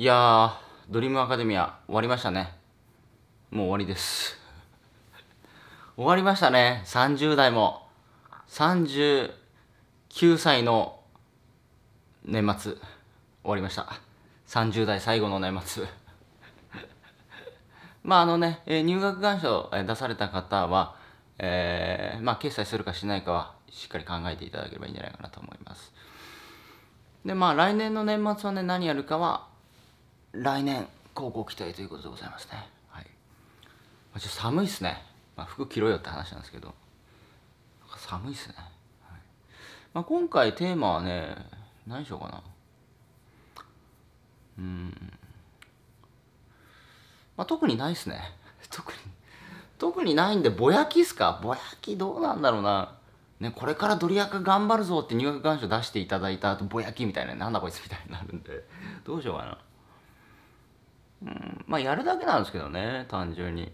いやー、ドリームアカデミア終わりましたね。もう終わりです。終わりましたね。30代も。39歳の年末。終わりました。30代最後の年末。まああのね、え入学願書出された方は、えー、まあ決済するかしないかはしっかり考えていただければいいんじゃないかなと思います。でまあ来年の年末はね何やるかは来年高校期待ということでございますねはい、まあ、ちょっと寒いっすね、まあ、服着ろよって話なんですけど寒いっすね、はい、まあ、今回テーマはね何しようかなうんまあ特にないっすね 特に特にないんでぼやきっすかぼやきどうなんだろうなね、これからドリアカ頑張るぞって入学願書出していただいた後ぼやきみたいななんだこいつみたいになるんでどうしようかなうん、まあやるだけなんですけどね単純に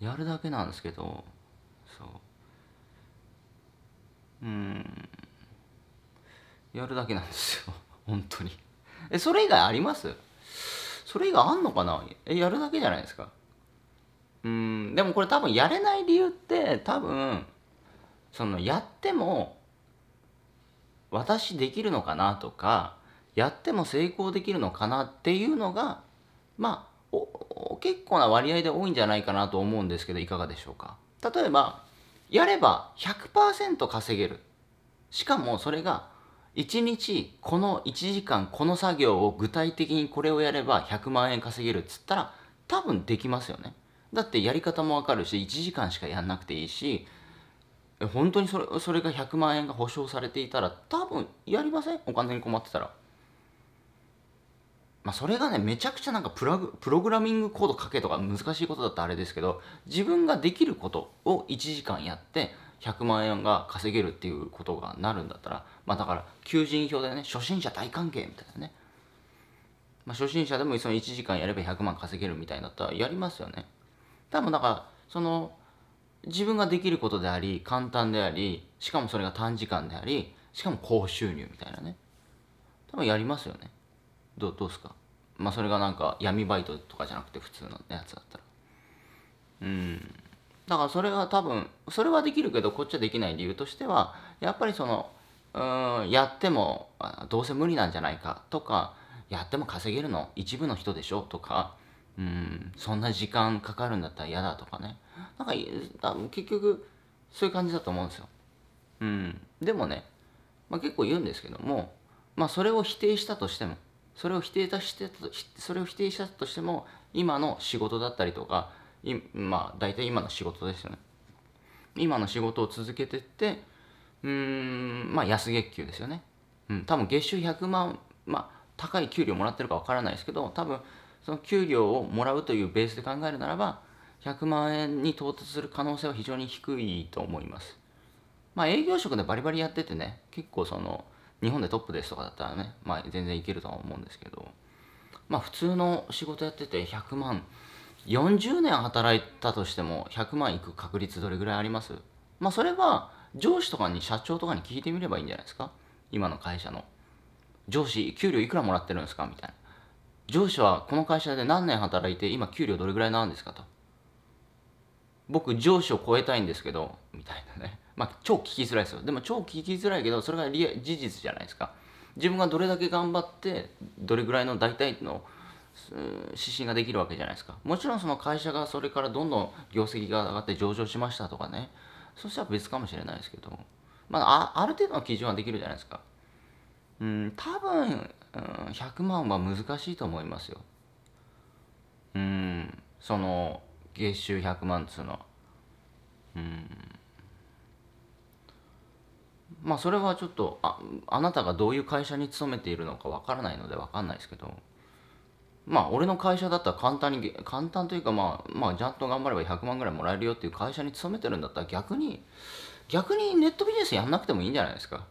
やるだけなんですけどそううんやるだけなんですよ 本当にえそれ以外ありますそれ以外あんのかなえやるだけじゃないですかうんでもこれ多分やれない理由って多分そのやっても私できるのかなとかやっても成功できるのかなっていうのがまあ結構な割合で多いんじゃないかなと思うんですけどいかがでしょうか例えばやれば100%稼げるしかもそれが1日この1時間この作業を具体的にこれをやれば100万円稼げるっつったら多分できますよねだってやり方もわかるし1時間しかやんなくていいし本当にそれそれが100万円が保証されていたら多分やりませんお金に困ってたらまあ、それがね、めちゃくちゃなんかプラグプログラミングコード書けとか難しいことだったらあれですけど、自分ができることを1時間やって、100万円が稼げるっていうことがなるんだったら、まあだから、求人票でね、初心者大歓迎みたいなね。まあ、初心者でもその1時間やれば100万稼げるみたいだったらやりますよね。多分だから、その、自分ができることであり、簡単であり、しかもそれが短時間であり、しかも高収入みたいなね。多分やりますよね。どう、どうすかまあそれがなんか闇バイトとかじゃなくて普通のやつだったらうんだからそれは多分それはできるけどこっちはできない理由としてはやっぱりそのうんやってもどうせ無理なんじゃないかとかやっても稼げるの一部の人でしょとかうんそんな時間かかるんだったら嫌だとかねなんか結局そういう感じだと思うんですよ。うん、でもね、まあ、結構言うんですけども、まあ、それを否定したとしてもそれを否定してそれを否定したとしても今の仕事だったりとかまあ大体今の仕事ですよね今の仕事を続けてってうんまあ安月給ですよね、うん、多分月収100万まあ高い給料もらってるかわからないですけど多分その給料をもらうというベースで考えるならば100万円に到達する可能性は非常に低いと思いますまあ営業職でバリバリやっててね結構その日本でトップですとかだったらね、まあ、全然いけるとは思うんですけど、まあ、普通の仕事やってて100万40年働いたとしても100万いく確率どれぐらいありますまあそれは上司とかに社長とかに聞いてみればいいんじゃないですか今の会社の上司給料いくらもらってるんですかみたいな上司はこの会社で何年働いて今給料どれぐらいなんですかと僕上司を超えたいんですけどみたいなねまあ、超聞きづらいですよでも超聞きづらいけどそれが事実じゃないですか自分がどれだけ頑張ってどれぐらいの大体の指針ができるわけじゃないですかもちろんその会社がそれからどんどん業績が上がって上場しましたとかねそしたら別かもしれないですけど、まあ、ある程度の基準はできるじゃないですかうん多分、うん、100万は難しいと思いますようんその月収100万っつうのはうんまあそれはちょっとああなたがどういう会社に勤めているのかわからないのでわかんないですけどまあ俺の会社だったら簡単に簡単というかまあまあちゃんと頑張れば100万ぐらいもらえるよっていう会社に勤めてるんだったら逆に逆にネットビジネスやんなくてもいいんじゃないですか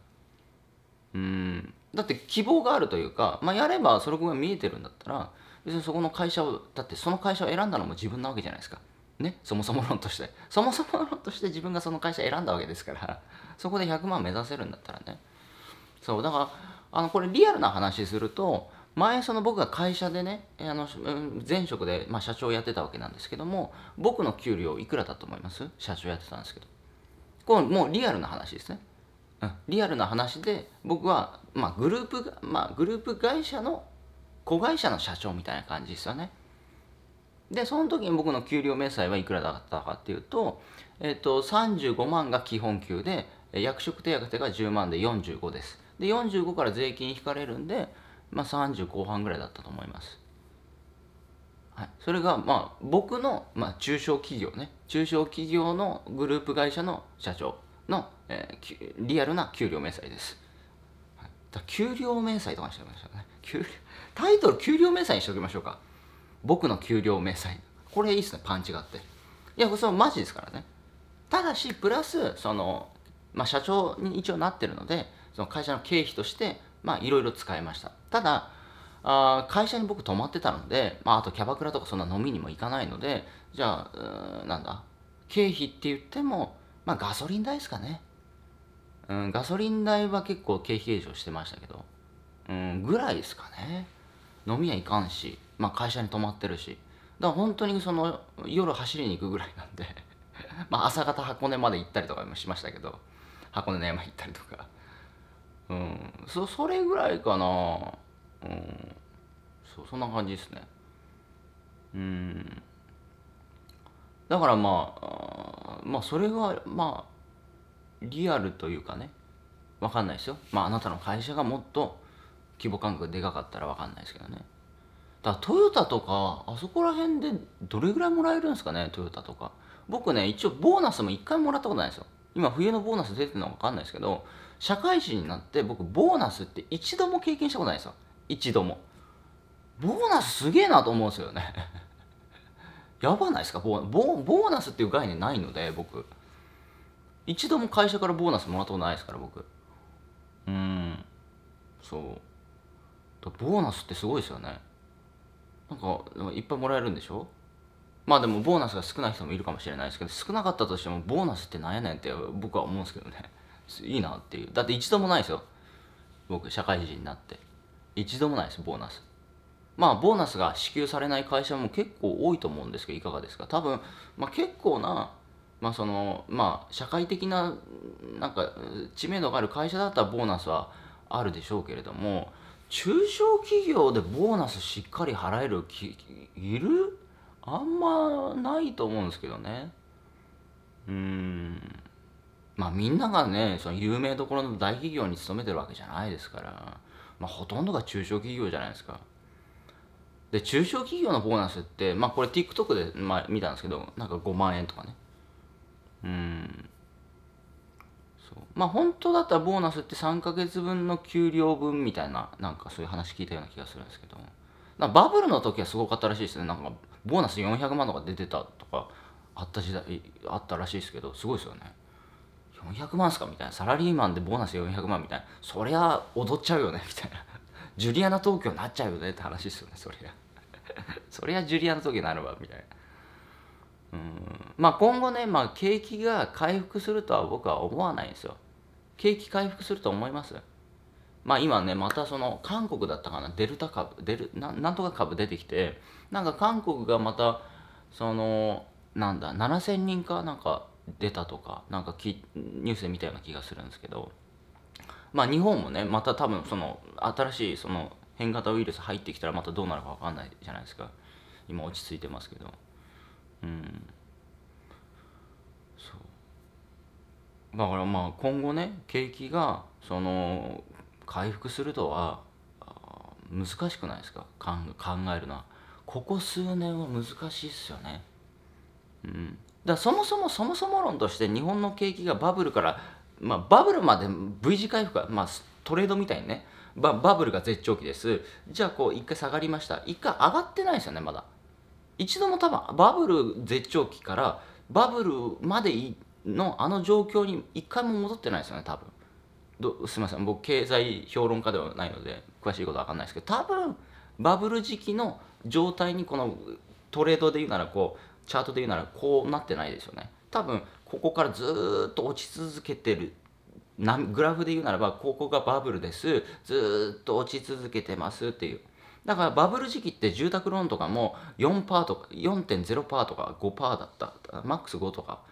うんだって希望があるというか、まあ、やればそれが見えてるんだったら別にそこの会社をだってその会社を選んだのも自分なわけじゃないですかね、そもそも論として そもそも論として自分がその会社選んだわけですから そこで100万目指せるんだったらねそうだからあのこれリアルな話すると前その僕が会社でねあの前職で、まあ、社長やってたわけなんですけども僕の給料いくらだと思います社長やってたんですけどこれもうリアルな話ですね、うん、リアルな話で僕は、まあ、グループ、まあ、グループ会社の子会社の社長みたいな感じですよねでその時に僕の給料明細はいくらだったかっていうと,、えっと、35万が基本給で役職手当が10万で45ですで45から税金引かれるんで、まあ、30後半ぐらいだったと思います、はい、それがまあ僕の、まあ、中小企業ね中小企業のグループ会社の社長の、えー、リアルな給料明細です、はい、給料明細とかにしておきましょうね給料タイトル給料明細にしておきましょうか僕の給料明細これいいっすねパンチがあっていやそれマジですからねただしプラスその、まあ、社長に一応なってるのでその会社の経費としていろいろ使いましたただあ会社に僕泊まってたので、まあ、あとキャバクラとかそんな飲みにも行かないのでじゃあなんだ経費って言っても、まあ、ガソリン代ですかね、うん、ガソリン代は結構経費計上してましたけど、うん、ぐらいですかね飲み屋行かんしまあ、会社に泊まってるしだから本当にその夜走りに行くぐらいなんで まあ朝方箱根まで行ったりとかもしましたけど箱根の山行ったりとかうんそそれぐらいかなうんそうそんな感じですねうんだからまあまあそれがまあリアルというかね分かんないですよまああなたの会社がもっと規模感覚でかかったら分かんないですけどねだトヨタとかあそこら辺でどれぐらいもらえるんですかねトヨタとか僕ね一応ボーナスも1回もらったことないですよ今冬のボーナス出てるのか分かんないですけど社会人になって僕ボーナスって一度も経験したことないですよ一度もボーナスすげえなと思うんですよね やばないですかボーナスっていう概念ないので僕一度も会社からボーナスもらったことないですから僕うんそうボーナスってすごいですよねなんかいっぱいもらえるんでしょまあでもボーナスが少ない人もいるかもしれないですけど少なかったとしてもボーナスってなんやねんって僕は思うんですけどね いいなっていうだって一度もないですよ僕社会人になって一度もないですボーナスまあボーナスが支給されない会社も結構多いと思うんですけどいかがですか多分、まあ、結構なまあそのまあ社会的ななんか知名度がある会社だったらボーナスはあるでしょうけれども中小企業でボーナスしっかり払えるきいるあんまないと思うんですけどねうんまあみんながねその有名どころの大企業に勤めてるわけじゃないですから、まあ、ほとんどが中小企業じゃないですかで中小企業のボーナスってまあこれ TikTok で、まあ、見たんですけどなんか5万円とかねうんまあ本当だったらボーナスって3か月分の給料分みたいななんかそういう話聞いたような気がするんですけどバブルの時はすごかったらしいですねなんかボーナス400万とか出てたとかあった時代あったらしいですけどすごいですよね400万っすかみたいなサラリーマンでボーナス400万みたいなそりゃ踊っちゃうよねみたいなジュリアナ東京になっちゃうよねって話ですよねそりゃそりゃジュリアナ東京になるわみたいなうんまあ、今後ね、まあ、景気が回復するとは僕は思わないんですよ。景気回復すると思いますまあ今ね、またその韓国だったかな、デルタ株、デルななんとか株出てきて、なんか韓国がまた、その、なんだ、7000人かなんか出たとか、なんかきニュースで見たような気がするんですけど、まあ日本もね、また多分その、新しいその変型ウイルス入ってきたらまたどうなるか分かんないじゃないですか。今落ち着いてますけど。うんそうだからまあ今後ね景気がその回復するとは難しくないですか考えるのはここ数年は難しいっすよねうんだそもそもそもそも論として日本の景気がバブルから、まあ、バブルまで V 字回復は、まあ、トレードみたいにねバブルが絶頂期ですじゃあこう一回下がりました一回上がってないですよねまだ一度も多分バブル絶頂期からバブルまでのあの状況に一回も戻ってないですよね多分すいません僕経済評論家ではないので詳しいことは分かんないですけど多分バブル時期の状態にこのトレードで言うならこうチャートで言うならこうなってないですよね多分ここからずっと落ち続けてるグラフで言うならばここがバブルですずっと落ち続けてますっていうだからバブル時期って住宅ローンとかも4%とか4.0%とか5%だったマックス5とか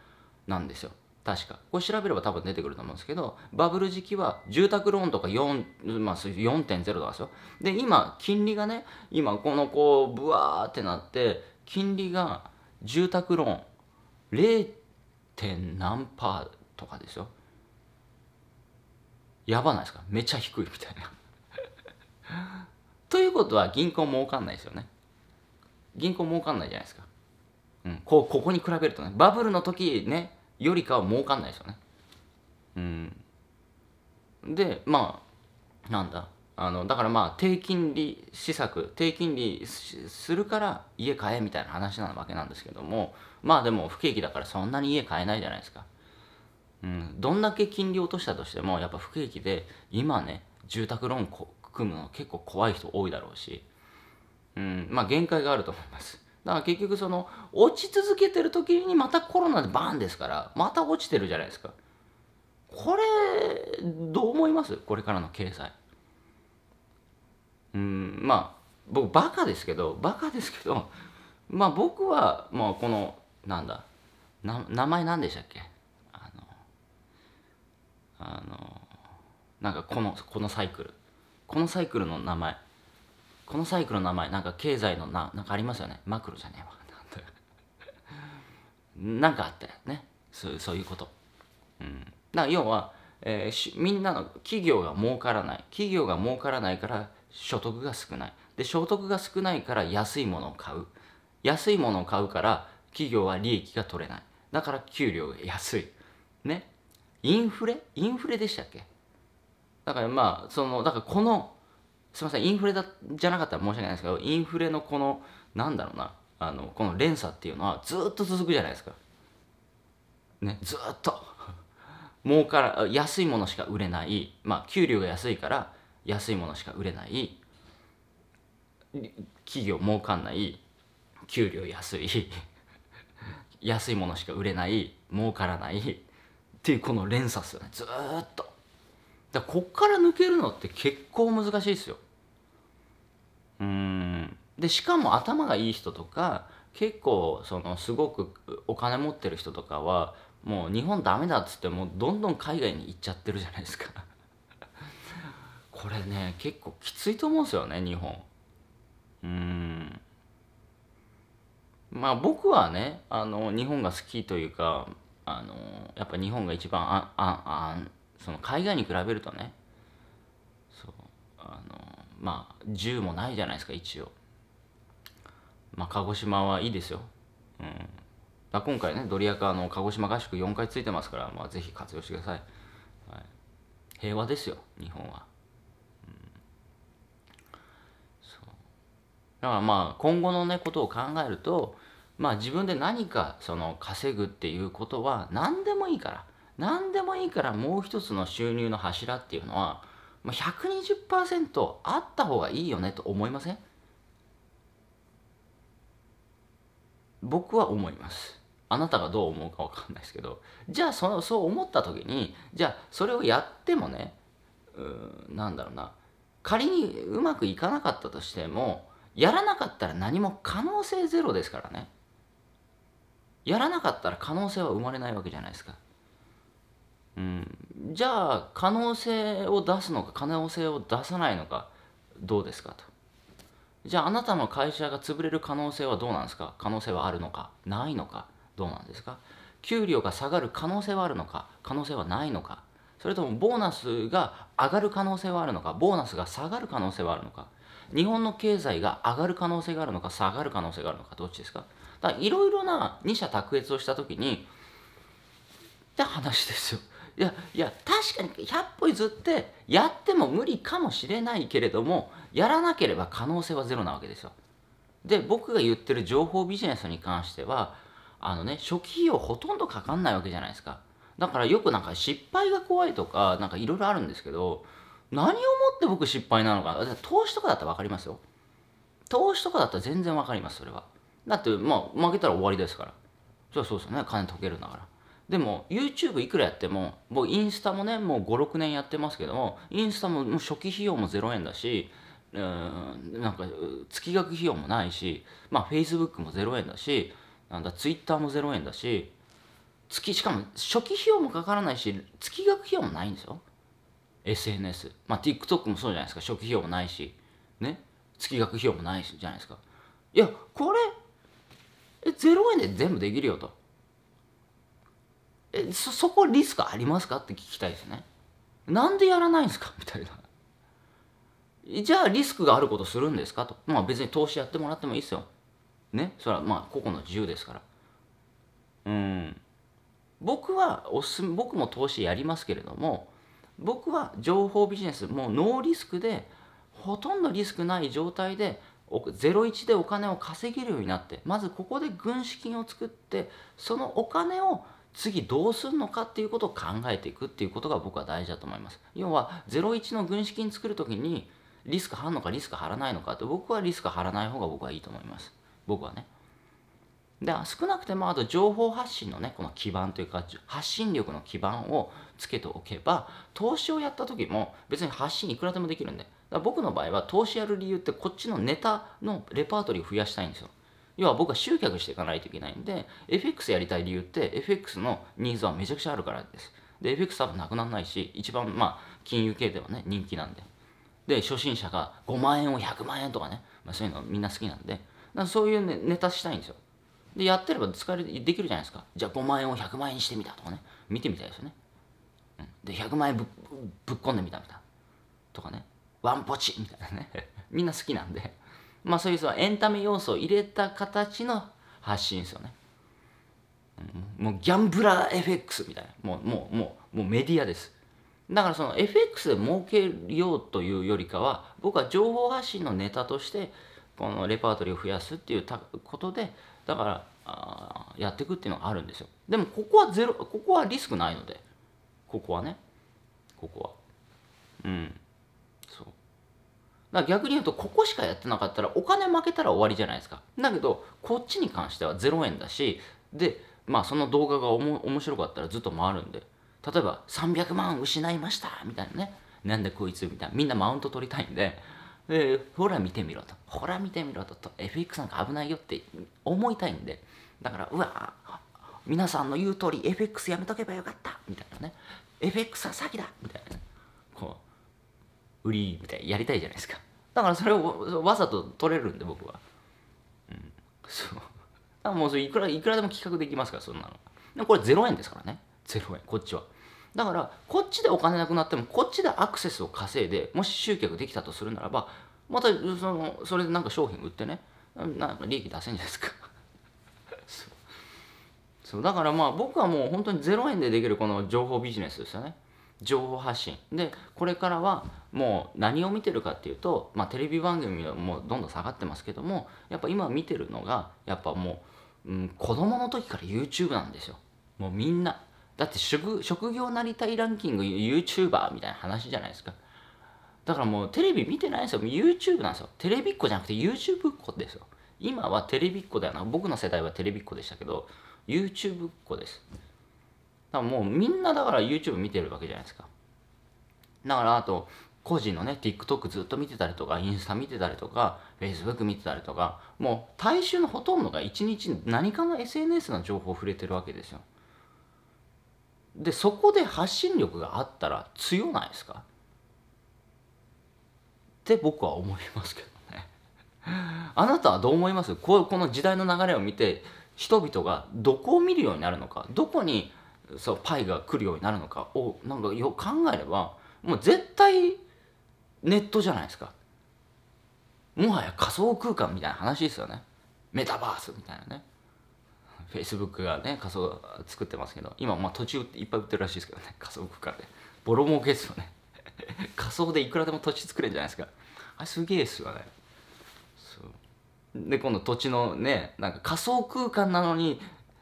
なんですよ確かこれ調べれば多分出てくると思うんですけどバブル時期は住宅ローンとか4、まあ、0とかですよで今金利がね今このこうブワーってなって金利が住宅ローン 0. 点何パーとかですよやばないですかめちゃ低いみたいなということは銀行儲かんないですよね銀行儲かんないじゃないですか、うん、こここに比べるとねバブルの時ねよりかは儲かんないですよねうんでまあなんだあのだからまあ低金利施策低金利するから家買えみたいな話なわけなんですけどもまあでも不景気だからそんなに家買えないじゃないですか、うん、どんだけ金利落としたとしてもやっぱ不景気で今ね住宅ローンこ組むのは結構怖い人多いだろうし、うん、まあ限界があると思います。だから結局その落ち続けてる時にまたコロナでバーンですからまた落ちてるじゃないですかこれどう思いますこれからの経済うんまあ僕バカですけどバカですけどまあ僕はまあこのなんだ名前何でしたっけあのあのなんかこのこのサイクルこのサイクルの名前このサイクルの名前なんか経済のななんかありますよねマクロじゃねえわなんなかあったよねそうそういうこと、うん、な要は、えー、みんなの企業が儲からない企業が儲からないから所得が少ないで所得が少ないから安いものを買う安いものを買うから企業は利益が取れないだから給料が安いねインフレインフレでしたっけだからまあそのだからこのすいませんインフレだじゃなかったら申し訳ないですけどインフレのこのなんだろうなあのこの連鎖っていうのはずっと続くじゃないですかねずっと 儲から安いものしか売れないまあ給料が安いから安いものしか売れない企業儲かんない給料安い 安いものしか売れない儲からないっていうこの連鎖っすよねずっとだこっから抜けるのって結構難しいですようんでしかも頭がいい人とか結構そのすごくお金持ってる人とかはもう日本ダメだっつってもうどんどん海外に行っちゃってるじゃないですか これね結構きついと思うんですよね日本うんまあ僕はねあの日本が好きというかあのやっぱ日本が一番あああその海外に比べるとねそうあのまあ銃もないじゃないですか一応まあ鹿児島はいいですよ、うん、あ、今回ねドリアカの鹿児島合宿4回ついてますから、まあ、ぜひ活用してください、はい、平和ですよ日本は、うん、そうだからまあ今後のねことを考えるとまあ自分で何かその稼ぐっていうことは何でもいいから何でもいいからもう一つの収入の柱っていうのは、まあ、120%あった方がいいよねと思いません僕は思います。あなたがどう思うか分かんないですけどじゃあそのそう思った時にじゃあそれをやってもねうんなんだろうな仮にうまくいかなかったとしてもやらなかったら何も可能性ゼロですからねやらなかったら可能性は生まれないわけじゃないですかうん、じゃあ可能性を出すのか可能性を出さないのかどうですかとじゃああなたの会社が潰れる可能性はどうなんですか可能性はあるのかないのかどうなんですか給料が下がる可能性はあるのか可能性はないのかそれともボーナスが上がる可能性はあるのかボーナスが下がる可能性はあるのか日本の経済が上がる可能性があるのか下がる可能性があるのかどっちですかだいろいろな二者択一をした時にって話ですよいやいや確かに100歩譲ってやっても無理かもしれないけれどもやらなければ可能性はゼロなわけですよ。で僕が言ってる情報ビジネスに関してはあのね初期費用ほとんどかかんないわけじゃないですか。だからよくなんか失敗が怖いとかなんかいろいろあるんですけど何をもって僕失敗なのか投資とかだったら分かりますよ。投資とかだったら全然分かりますそれは。だってまあ負けたら終わりですから。じゃあそうですよね金溶けるんだから。でも YouTube いくらやっても僕インスタもねもう56年やってますけどもインスタももう初期費用も0円だしうんなんか月額費用もないしまあ Facebook も0円だしなんだ Twitter も0円だし月しかも初期費用もかからないし月額費用もないんですよ SNS まあ TikTok もそうじゃないですか初期費用もないしね月額費用もないじゃないですかいやこれえ0円で全部できるよとえそそこリスクありますかって聞きたいですねなんでやらないんですか みたいなじゃあリスクがあることするんですかとまあ別に投資やってもらってもいいですよねそれはまあ個々の自由ですからうん僕はおす僕も投資やりますけれども僕は情報ビジネスもうノーリスクでほとんどリスクない状態で01でお金を稼げるようになってまずここで軍資金を作ってそのお金を次どうするのかっていうことを考えていくっていうことが僕は大事だと思います要は01の軍資金作るときにリスク張るのかリスク張らないのかって僕はリスク張らない方が僕はいいと思います僕はねで少なくてもあと情報発信のねこの基盤というか発信力の基盤をつけておけば投資をやった時も別に発信いくらでもできるんで僕の場合は投資やる理由ってこっちのネタのレパートリーを増やしたいんですよ要は僕は集客していかないといけないんで FX やりたい理由って FX のニーズはめちゃくちゃあるからですで FX 多分なくならないし一番まあ金融系ではね人気なんでで初心者が5万円を100万円とかね、まあ、そういうのみんな好きなんでそういう、ね、ネタしたいんですよでやってれば使えるできるじゃないですかじゃあ5万円を100万円にしてみたとかね見てみたいですよね、うん、で100万円ぶぶっ込んでみたみたいなとかねワンポチみたいなね みんな好きなんでまあそういうそのエンタメ要素を入れた形の発信ですよね。もうギャンブラー FX みたいな。もう、もう、もう、もうメディアです。だからその FX で儲けようというよりかは、僕は情報発信のネタとして、このレパートリーを増やすっていうことで、だから、やっていくっていうのがあるんですよ。でもここはゼロ、ここはリスクないので。ここはね。ここは。うん。だ逆に言うと、ここしかやってなかったらお金負けたら終わりじゃないですか。だけど、こっちに関しては0円だし、で、まあその動画がおも面白かったらずっと回るんで、例えば300万失いましたみたいなね、なんでこいつみたいな、みんなマウント取りたいんで、でほら見てみろと、ほら見てみろと、と FX なんか危ないよって思いたいんで、だから、うわ皆さんの言う通り FX やめとけばよかったみたいなね、FX は詐欺だみたいなね。売りみたいやりたいじゃないですかだからそれをわざと取れるんで僕はうんそうだもうそれいくらいくらでも企画できますからそんなのでこれ0円ですからね0円こっちはだからこっちでお金なくなってもこっちでアクセスを稼いでもし集客できたとするならばまたそのそれでなんか商品売ってねなんか利益出せんじゃないですかそうだからまあ僕はもう本当に0円でできるこの情報ビジネスですよね情報発信でこれからはもう何を見てるかっていうと、まあ、テレビ番組はもうどんどん下がってますけどもやっぱ今見てるのがやっぱもう、うん、子供の時から YouTube なんですよもうみんなだって職職業なりたいランキング YouTuber みたいな話じゃないですかだからもうテレビ見てないんですよ YouTube なんですよテレビっ子じゃなくて YouTube っ子ですよ今はテレビっ子だよな僕の世代はテレビっ子でしたけど YouTube っ子です多分もうみんなだから YouTube 見てるわけじゃないですか。だからあと、個人のね、TikTok ずっと見てたりとか、インスタ見てたりとか、Facebook 見てたりとか、もう大衆のほとんどが一日何かの SNS の情報を触れてるわけですよ。で、そこで発信力があったら強ないですかって僕は思いますけどね。あなたはどう思いますここの時代の流れを見て、人々がどこを見るようになるのか、どこにそうパイが来るようになるのかをなんかよ考えればもう絶対ネットじゃないですかもはや仮想空間みたいな話ですよねメタバースみたいなねフェイスブックがね仮想作ってますけど今まあ土地いっぱい売ってるらしいですけどね仮想空間でボロ儲けですよね 仮想でいくらでも土地作れるんじゃないですかあれすげえっすよねで今度土地のねなんか仮想空間なのに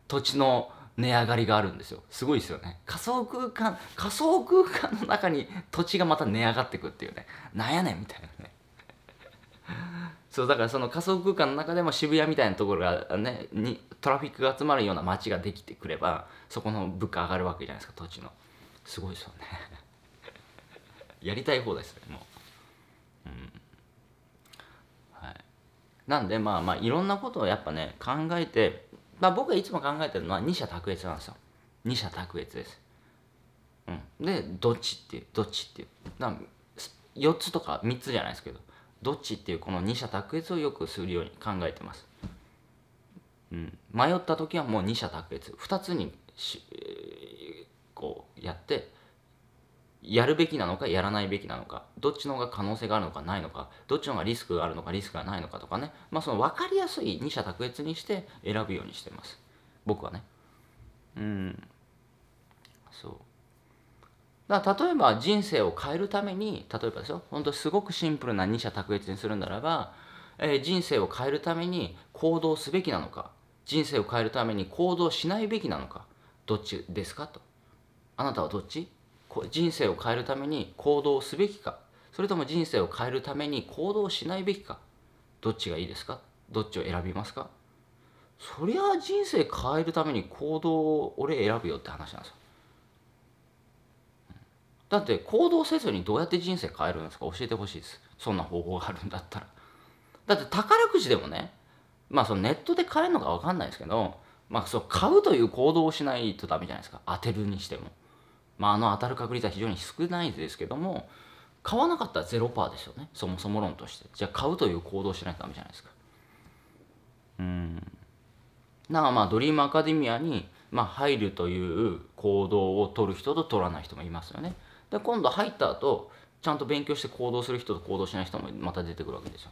土地の値上がりがあるんですよすごいですよね仮想空間仮想空間の中に土地がまた値上がってくっていうねなんやねんみたいなね そうだからその仮想空間の中でも渋谷みたいなところがねにトラフィックが集まるような街ができてくればそこの物価上がるわけじゃないですか土地のすごいですよね やりたい方ですねもううんはいなんでまあまあいろんなことをやっぱね考えてまあ、僕はいつも考えてるのは二者択一なんですよ二者択一です、うん、でどっちっていうどっちっていうな4つとか3つじゃないですけどどっちっていうこの二者択一をよくするように考えてます、うん、迷った時はもう二者択一2つにやるべきなのかやらないべきなのかどっちの方が可能性があるのかないのかどっちの方がリスクがあるのかリスクがないのかとかねまあその分かりやすい二者択一にして選ぶようにしてます僕はねうんそうだ例えば人生を変えるために例えばですよ本当すごくシンプルな二者択一にするならば、えー、人生を変えるために行動すべきなのか人生を変えるために行動しないべきなのかどっちですかとあなたはどっち人生を変えるために行動すべきかそれとも人生を変えるために行動しないべきかどっちがいいですかどっちを選びますかそりゃ人生変えるために行動を俺選ぶよって話なんですよだって行動せずにどうやって人生変えるんですか教えてほしいですそんな方法があるんだったらだって宝くじでもねまあそのネットで買えるのか分かんないですけどまあそう買うという行動をしないとダメじゃないですか当てるにしてもまあ、あの当たる確率は非常に少ないですけども買わなかったら0%ですよねそもそも論としてじゃあ買うという行動をしないとダメじゃないですかうんだかまあドリームアカデミアに、まあ、入るという行動を取る人と取らない人もいますよねで今度入った後ちゃんと勉強して行動する人と行動しない人もまた出てくるわけですよ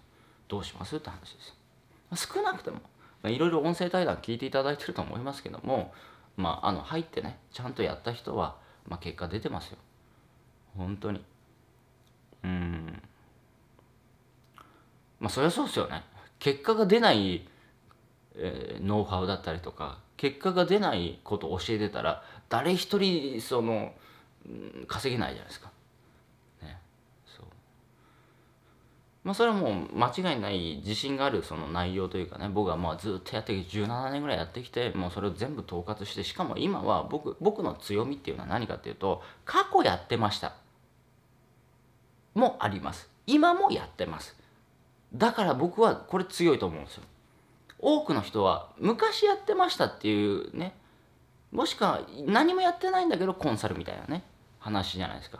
どうしますって話です少なくてもいろいろ音声対談聞いていただいてると思いますけどもまあ、あの入ってねちゃんとやった人はまあ、結果出てますよ本当にうんまあそりゃそうですよね結果が出ない、えー、ノウハウだったりとか結果が出ないことを教えてたら誰一人その稼げないじゃないですかまあ、それはもう間違いない自信があるその内容というかね僕はまあずっとやってきて17年ぐらいやってきてもうそれを全部統括してしかも今は僕僕の強みっていうのは何かっていうと過去やってましたもあります今もやってますだから僕はこれ強いと思うんですよ多くの人は昔やってましたっていうねもしくは何もやってないんだけどコンサルみたいなね話じゃないですか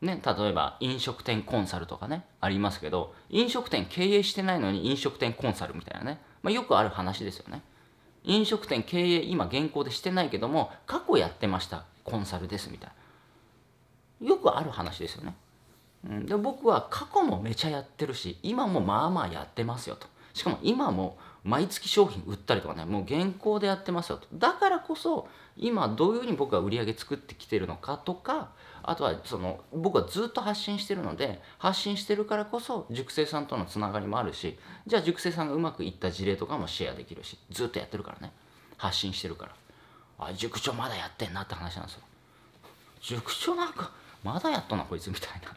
ね、例えば飲食店コンサルとかねありますけど飲食店経営してないのに飲食店コンサルみたいなね、まあ、よくある話ですよね飲食店経営今現行でしてないけども過去やってましたコンサルですみたいなよくある話ですよね、うん、で僕は過去もめちゃやってるし今もまあまあやってますよとしかも今も毎月商品売ったりとかねもう現行でやってますよとだからこそ今どういうふうに僕は売り上げ作ってきてるのかとかあとはその僕はずっと発信してるので発信してるからこそ塾生さんとのつながりもあるしじゃあ塾生さんがうまくいった事例とかもシェアできるしずっとやってるからね発信してるからあ塾長まだやってんなって話なんですよ塾長なんかまだやっとなこいつみたいな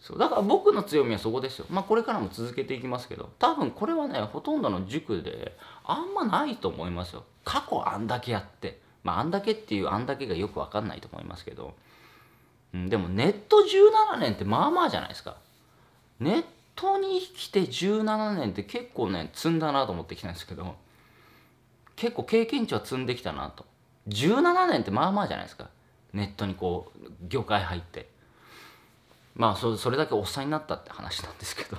そうだから僕の強みはそこですよまあこれからも続けていきますけど多分これはねほとんどの塾であんまないと思いますよ過去あんだけやってまあ、あんだけっていうあんだけがよく分かんないと思いますけど、うん、でもネット17年ってまあまあじゃないですかネットに来て17年って結構ね積んだなと思ってきたんですけど結構経験値は積んできたなと17年ってまあまあじゃないですかネットにこう業界入ってまあそそれだけおっさんになったって話なんですけど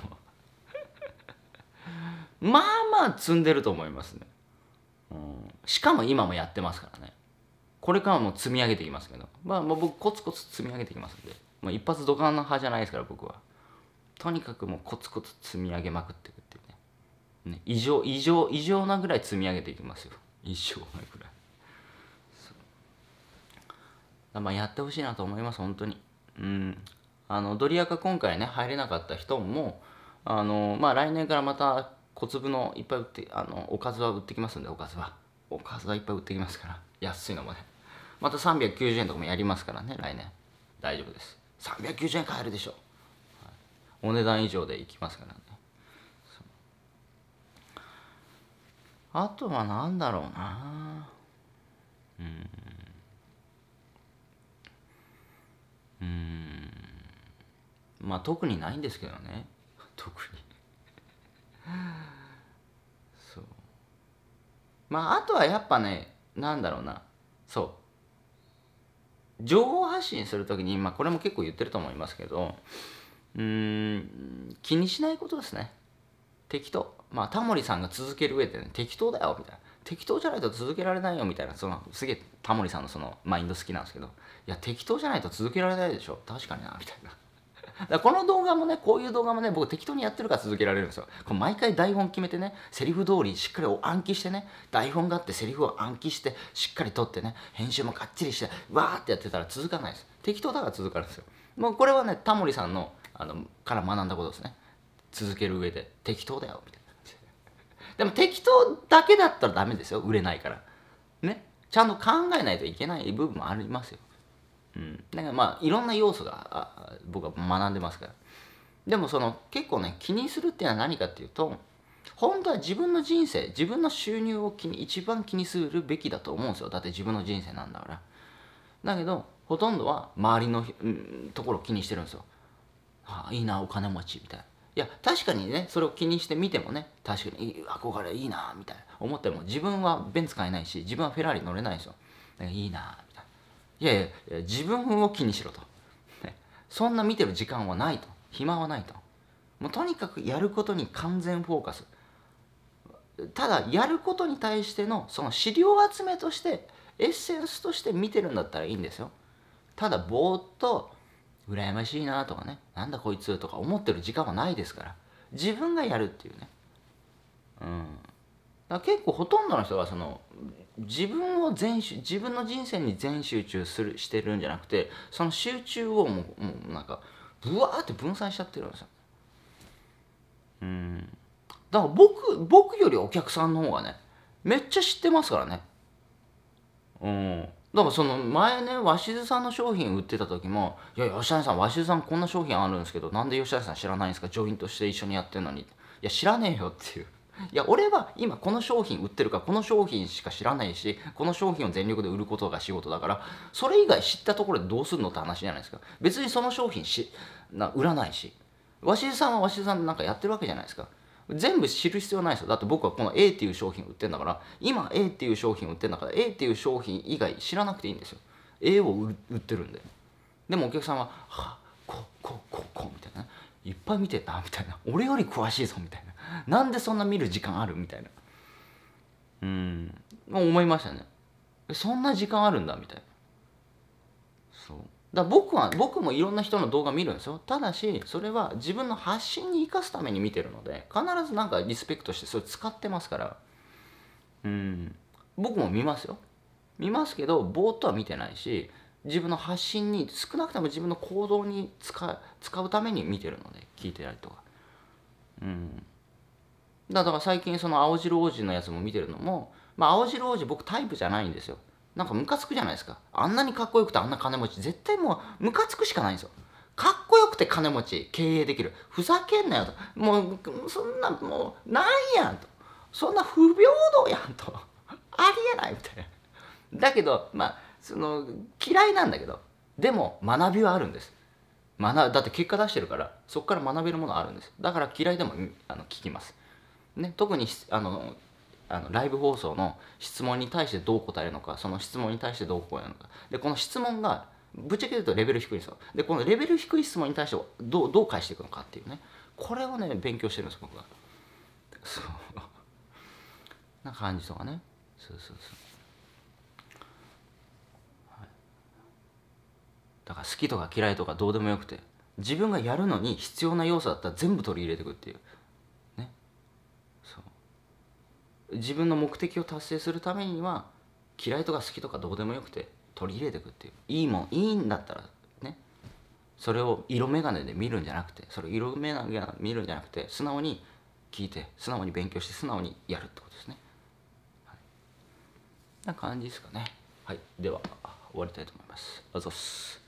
まあまあ積んでると思いますね、うん、しかも今もやってますからねこれからも積み上げていきますけど、まあ、まあ僕コツコツ積み上げていきますんで、まあ、一発ドカンの派じゃないですから僕はとにかくもうコツコツ積み上げまくっていくっていうねね異常異常異常なぐらい積み上げていきますよ異常なぐらいまあやってほしいなと思います本当にうんあのドリアカ今回ね入れなかった人もあのまあ来年からまた小粒のいっぱい売ってあのおかずは売ってきますんでおかずはおかずはいっぱい売ってきますから安いのもねまた390円とかもやりますからね来年大丈夫です390円買えるでしょ、はい、お値段以上でいきますからねあとは何だろうなうんうんまあ特にないんですけどね 特にそうまああとはやっぱねなんだろうなそう情報発信する時に、まあ、これも結構言ってると思いますけどうん気にしないことですね適当まあタモリさんが続ける上で、ね、適当だよみたいな適当じゃないと続けられないよみたいなそのすげえタモリさんのそのマインド好きなんですけどいや適当じゃないと続けられないでしょ確かになみたいなこの動画もね、こういう動画もね、僕適当にやってるから続けられるんですよ。毎回台本決めてね、セリフ通りしっかり暗記してね、台本があってセリフを暗記して、しっかり撮ってね、編集もかっちりして、わーってやってたら続かないです。適当だから続かないですよ。もうこれはね、タモリさんの、あの、から学んだことですね。続ける上で、適当だよ、みたいな。でも適当だけだったらダメですよ。売れないから。ね。ちゃんと考えないといけない部分もありますよ。うん、だからまあいろんな要素が僕は学んでますからでもその結構ね気にするっていうのは何かっていうと本当は自分の人生自分の収入を気に一番気にするべきだと思うんですよだって自分の人生なんだからだけどほとんどは周りの、ところを気にしてるんですよああいいなお金持ちみたいないや確かにねそれを気にしてみてもね確かに憧れいいなみたいな思っても自分はベンツ買えないし自分はフェラーリ乗れないんですよだからいいないやいや自分を気にしろと、ね、そんな見てる時間はないと暇はないともうとにかくやることに完全フォーカスただやることに対してのその資料集めとしてエッセンスとして見てるんだったらいいんですよただぼーっと羨ましいなとかねなんだこいつとか思ってる時間はないですから自分がやるっていうねうんだ結構ほとんどの人がその自分を全集自分の人生に全集中するしてるんじゃなくてその集中をもうもうなんかぶわーって分散しちゃってるんですようんだから僕僕よりお客さんの方がねめっちゃ知ってますからねうんだからその前ね鷲津さんの商品売ってた時も「いや吉谷さん鷲津さんこんな商品あるんですけどなんで吉谷さん知らないんですかジョイントして一緒にやってるのに」いや知らねえよっていういや俺は今この商品売ってるからこの商品しか知らないしこの商品を全力で売ることが仕事だからそれ以外知ったところでどうするのって話じゃないですか別にその商品しな売らないし鷲津さんは鷲津さんでなんかやってるわけじゃないですか全部知る必要ないですよだって僕はこの A っていう商品売ってんだから今 A っていう商品売ってんだから A っていう商品以外知らなくていいんですよ A を売ってるんででもお客さんは「はこうこうこうこう」みたいな、ね、いっぱい見てたみたいな俺より詳しいぞみたいななんでそんな見る時間あるみたいなうん思いましたねそんな時間あるんだみたいなそうだ僕は僕もいろんな人の動画見るんですよただしそれは自分の発信に生かすために見てるので必ずなんかリスペクトしてそれ使ってますからうん僕も見ますよ見ますけどぼーっとは見てないし自分の発信に少なくとも自分の行動に使使うために見てるので聞いてたりとかうんだから最近その青白王子のやつも見てるのも、まあ、青白王子僕タイプじゃないんですよなんかムカつくじゃないですかあんなにかっこよくてあんな金持ち絶対もうムカつくしかないんですよかっこよくて金持ち経営できるふざけんなよともうそんなもうなんやんとそんな不平等やんとありえないみたいなだけどまあその嫌いなんだけどでも学びはあるんです学だって結果出してるからそこから学べるものあるんですだから嫌いでもあの聞きますね、特にあのあのライブ放送の質問に対してどう答えるのかその質問に対してどう答えるのかでこの質問がぶっちゃけ言うとレベル低いんですよでこのレベル低い質問に対してどうどう返していくのかっていうねこれをね勉強してるんです僕はそう な感じとかねそうそうそう、はい、だから好きとか嫌いとかどうでもよくて自分がやるのに必要な要素だったら全部取り入れていくっていう自分の目的を達成するためには嫌いとか好きとかどうでもよくて取り入れていくっていういいもんいいんだったらねそれを色眼鏡で見るんじゃなくてそれ色眼鏡で見るんじゃなくて素直に聞いて素直に勉強して素直にやるってことですね、はい、な感じですかねはいでは終わりたいと思いますあざっす